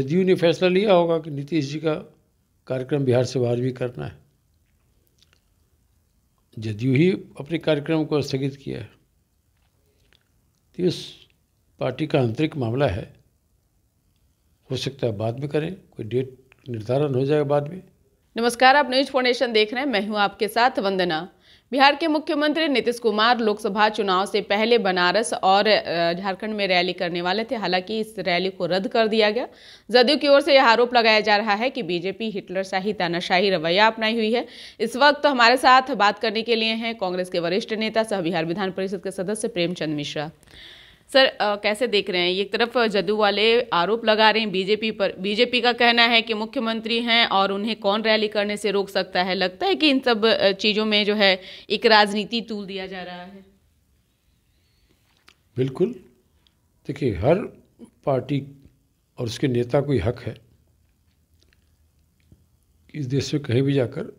जदयू ने फैसला लिया होगा कि नीतीश जी का कार्यक्रम बिहार से बाहर भी करना है जदयू ही अपने कार्यक्रम को स्थगित किया है तो इस पार्टी का आंतरिक मामला है हो सकता है बाद में करें कोई डेट निर्धारण हो जाएगा बाद में नमस्कार आप न्यूज फाउंडेशन देख रहे हैं मैं हूं आपके साथ वंदना बिहार के मुख्यमंत्री नीतीश कुमार लोकसभा चुनाव से पहले बनारस और झारखंड में रैली करने वाले थे हालांकि इस रैली को रद्द कर दिया गया जदयू की ओर से यह आरोप लगाया जा रहा है कि बीजेपी हिटलर शाही तानाशाही रवैया अपनाई हुई है इस वक्त तो हमारे साथ बात करने के लिए हैं कांग्रेस के वरिष्ठ नेता सह बिहार विधान परिषद के सदस्य प्रेमचंद मिश्रा सर आ, कैसे देख रहे हैं एक तरफ जदू वाले आरोप लगा रहे हैं बीजेपी पर बीजेपी का कहना है कि मुख्यमंत्री हैं और उन्हें कौन रैली करने से रोक सकता है लगता है कि इन सब चीज़ों में जो है एक राजनीति तूल दिया जा रहा है बिल्कुल देखिए हर पार्टी और उसके नेता कोई हक है इस देश में कहीं भी जाकर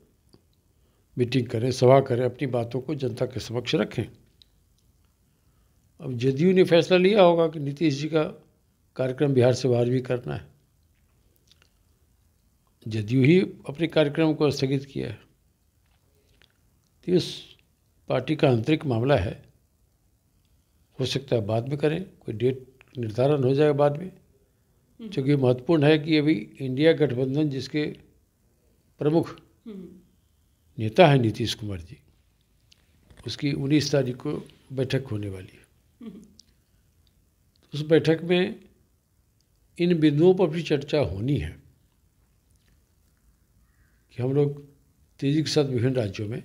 मीटिंग करें सभा करें अपनी बातों को जनता के समक्ष रखें अब जदयू ने फैसला लिया होगा कि नीतीश जी का कार्यक्रम बिहार से बाहर भी करना है जदयू ही अपने कार्यक्रम को स्थगित किया है तो इस पार्टी का आंतरिक मामला है हो सकता है बाद में करें कोई डेट निर्धारण हो जाएगा बाद में क्योंकि महत्वपूर्ण है कि अभी इंडिया गठबंधन जिसके प्रमुख नेता है नीतीश कुमार जी उसकी उन्नीस तारीख को बैठक होने वाली है उस बैठक में इन बिंदुओं पर भी चर्चा होनी है कि हम लोग तेजी के साथ विभिन्न राज्यों में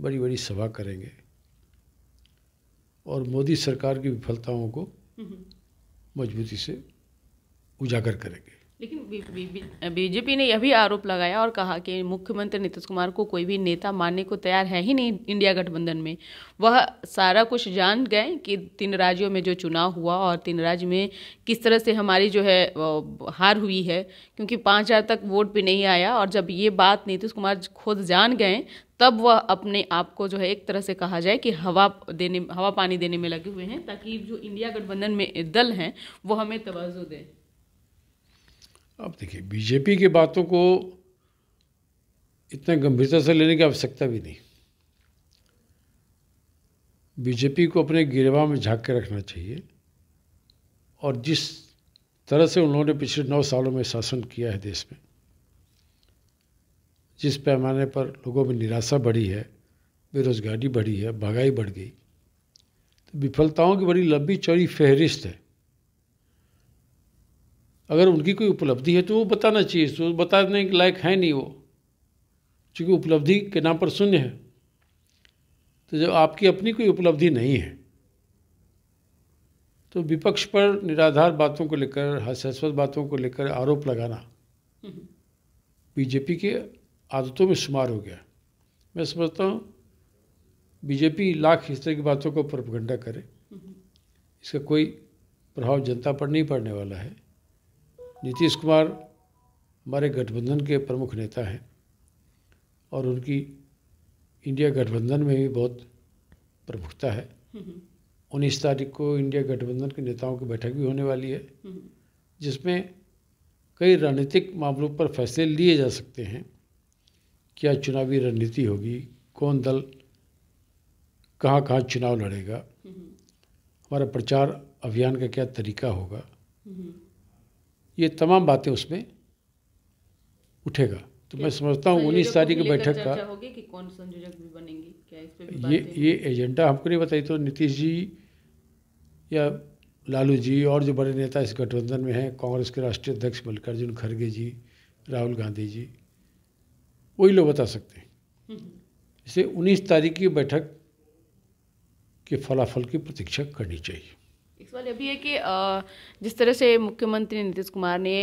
बड़ी बड़ी सभा करेंगे और मोदी सरकार की विफलताओं को हम्म। मजबूती से उजागर करेंगे लेकिन बीजेपी ने यह भी आरोप लगाया और कहा कि मुख्यमंत्री नीतीश कुमार को कोई भी नेता मानने को तैयार है ही नहीं इंडिया गठबंधन में वह सारा कुछ जान गए कि तीन राज्यों में जो चुनाव हुआ और तीन राज्य में किस तरह से हमारी जो है हार हुई है क्योंकि पाँच हज़ार तक वोट भी नहीं आया और जब ये बात नीतीश कुमार खुद जान गए तब वह अपने आप को जो है एक तरह से कहा जाए कि हवा देने हवा पानी देने में लगे हुए हैं ताकि जो इंडिया गठबंधन में दल हैं वो हमें तोज्जो दें अब देखिए बीजेपी की बातों को इतना गंभीरता से लेने की आवश्यकता भी नहीं बीजेपी को अपने गिरवा में झाँक के रखना चाहिए और जिस तरह से उन्होंने पिछले नौ सालों में शासन किया है देश में जिस पैमाने पर लोगों में निराशा बढ़ी है बेरोजगारी बढ़ी है महंगाई बढ़ गई तो विफलताओं की बड़ी लंबी चौड़ी फहरिस्त है अगर उनकी कोई उपलब्धि है तो वो बताना चाहिए तो बताने के लायक है नहीं वो क्योंकि उपलब्धि के नाम पर शून्य है तो जब आपकी अपनी कोई उपलब्धि नहीं है तो विपक्ष पर निराधार बातों को लेकर हास्यास्पद बातों को लेकर आरोप लगाना बीजेपी के आदतों में शुमार हो गया मैं समझता हूँ बीजेपी लाख इस तरह की बातों को प्रपगंडा करे इसका कोई प्रभाव जनता पर नहीं पड़ने वाला है नीतीश कुमार हमारे गठबंधन के प्रमुख नेता हैं और उनकी इंडिया गठबंधन में भी बहुत प्रमुखता है उन्नीस तारीख को इंडिया गठबंधन के नेताओं की बैठक भी होने वाली है जिसमें कई रणनीतिक मामलों पर फैसले लिए जा सकते हैं क्या चुनावी रणनीति होगी कौन दल कहाँ कहाँ चुनाव लड़ेगा हमारा प्रचार अभियान का क्या तरीका होगा ये तमाम बातें उसमें उठेगा तो मैं समझता हूँ उन्नीस तारीख की बैठक का कौन बनेंगी ये ये एजेंडा हमको नहीं बताई तो नीतीश जी या लालू जी और जो बड़े नेता इस गठबंधन में हैं कांग्रेस के राष्ट्रीय अध्यक्ष मल्लिकार्जुन खड़गे जी राहुल गांधी जी वही लोग बता सकते हैं हम्म। इसे उन्नीस तारीख की बैठक के फलाफल की प्रतीक्षा करनी चाहिए सवाल अभी है कि जिस तरह से मुख्यमंत्री नीतीश कुमार ने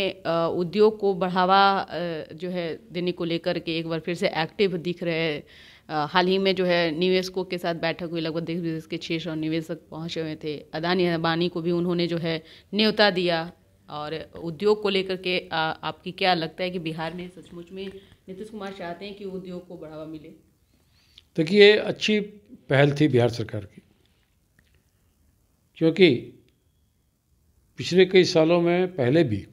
उद्योग को बढ़ावा जो है देने को लेकर के एक बार फिर से एक्टिव दिख रहे हैं हाल ही में जो है निवेशकों के साथ बैठक हुई लगभग देश विदेश के छः सौ निवेशक पहुंचे हुए थे अदानी अबानी को भी उन्होंने जो है न्योता दिया और उद्योग को लेकर के आपकी क्या लगता है कि बिहार में सचमुच में नीतीश कुमार चाहते हैं कि उद्योग को बढ़ावा मिले देखिए अच्छी पहल थी बिहार सरकार की क्योंकि पिछले कई सालों में पहले भी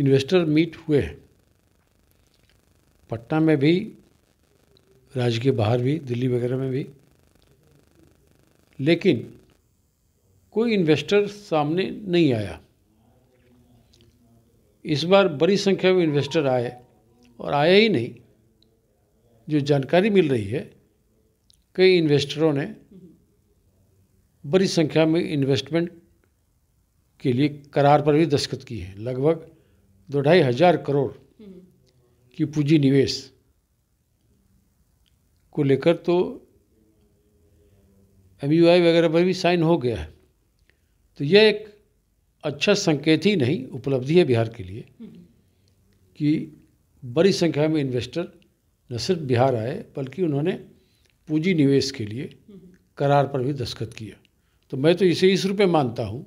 इन्वेस्टर मीट हुए हैं पटना में भी राज्य के बाहर भी दिल्ली वगैरह में भी लेकिन कोई इन्वेस्टर सामने नहीं आया इस बार बड़ी संख्या में इन्वेस्टर आए और आए ही नहीं जो जानकारी मिल रही है कई इन्वेस्टरों ने बड़ी संख्या में इन्वेस्टमेंट के लिए करार पर भी दस्तखत की है लगभग दो ढाई हजार करोड़ की पूंजी निवेश को लेकर तो एम वगैरह पर भी साइन हो गया है तो यह एक अच्छा संकेत ही नहीं उपलब्धि है बिहार के लिए कि बड़ी संख्या में इन्वेस्टर न सिर्फ बिहार आए बल्कि उन्होंने पूंजी निवेश के लिए करार पर भी दस्तखत किया तो मैं तो इसे इस रूप में मानता हूँ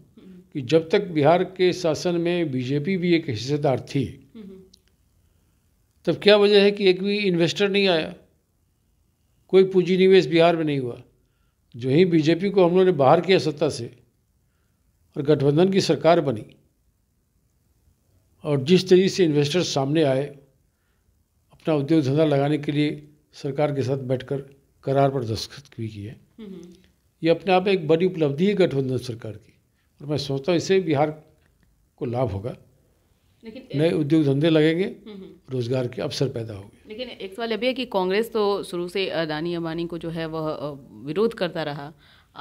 कि जब तक बिहार के शासन में बीजेपी भी एक हिस्सेदार थी तब क्या वजह है कि एक भी इन्वेस्टर नहीं आया कोई पूंजी निवेश बिहार में नहीं हुआ जो ही बीजेपी को हम लोगों ने बाहर किया सत्ता से और गठबंधन की सरकार बनी और जिस तरीके से इन्वेस्टर सामने आए अपना उद्योग धंधा लगाने के लिए सरकार के साथ बैठकर करार पर दस्तखत भी किए हम्म। ये अपने आप एक बड़ी उपलब्धि है गठबंधन सरकार की तो मैं सोचता हूँ इससे बिहार को लाभ होगा नए उद्योग धंधे लगेंगे हम्म, हम्म। रोजगार के अवसर पैदा होंगे लेकिन एक सवाल अभी है कि कांग्रेस तो शुरू से अदानी अबानी को जो है वह विरोध करता रहा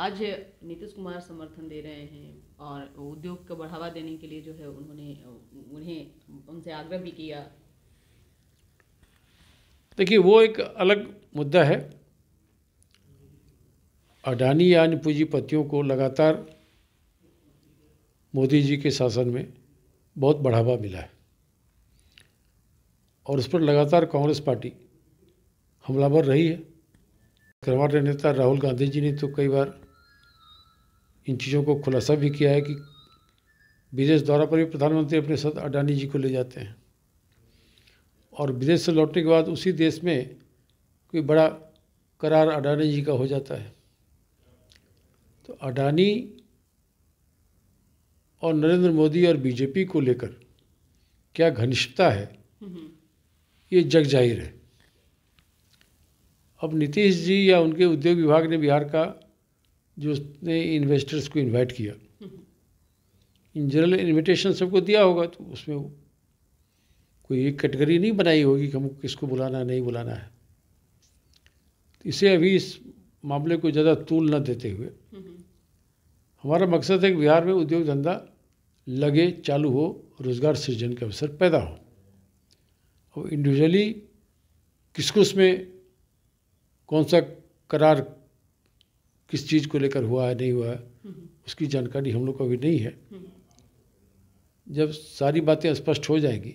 आज नीतीश कुमार समर्थन दे रहे हैं और उद्योग को बढ़ावा देने के लिए जो है उन्होंने उन्हें उनसे आग्रह भी किया देखिए वो एक अलग मुद्दा है अडानी यानी पूंजीपतियों को लगातार मोदी जी के शासन में बहुत बढ़ावा मिला है और उस पर लगातार कांग्रेस पार्टी हमलावर रही है हमारे नेता राहुल गांधी जी ने तो कई बार इन चीज़ों को खुलासा भी किया है कि विदेश दौरा पर भी प्रधानमंत्री अपने साथ अडानी जी को ले जाते हैं और विदेश से लौटने के बाद उसी देश में कोई बड़ा करार अडानी जी का हो जाता है तो अडानी और नरेंद्र मोदी और बीजेपी को लेकर क्या घनिष्ठता है ये जग जाहिर है अब नीतीश जी या उनके उद्योग विभाग ने बिहार का जो उसने इन्वेस्टर्स को इनवाइट किया इन जनरल इन्विटेशन सबको दिया होगा तो उसमें कोई एक कैटेगरी नहीं बनाई होगी कि हमको किसको बुलाना है नहीं बुलाना है इसे अभी इस मामले को ज़्यादा तूल न देते हुए हमारा मकसद है कि बिहार में उद्योग धंधा लगे चालू हो रोज़गार सृजन के अवसर पैदा हो अब इंडिविजुअली किसको उसमें कौन सा करार किस चीज़ को लेकर हुआ है नहीं हुआ है उसकी जानकारी हम लोग को अभी नहीं है जब सारी बातें स्पष्ट हो जाएंगी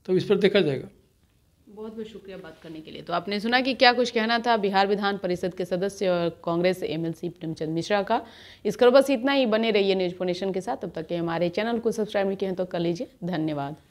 तब तो इस पर देखा जाएगा बहुत बहुत शुक्रिया बात करने के लिए तो आपने सुना कि क्या कुछ कहना था बिहार विधान परिषद के सदस्य और कांग्रेस एमएलसी प्रेमचंद मिश्रा का इस खबर बस इतना ही बने रहिए न्यूज फोनेशन के साथ तब तक के हमारे चैनल को सब्सक्राइब नहीं किए हैं तो कर लीजिए धन्यवाद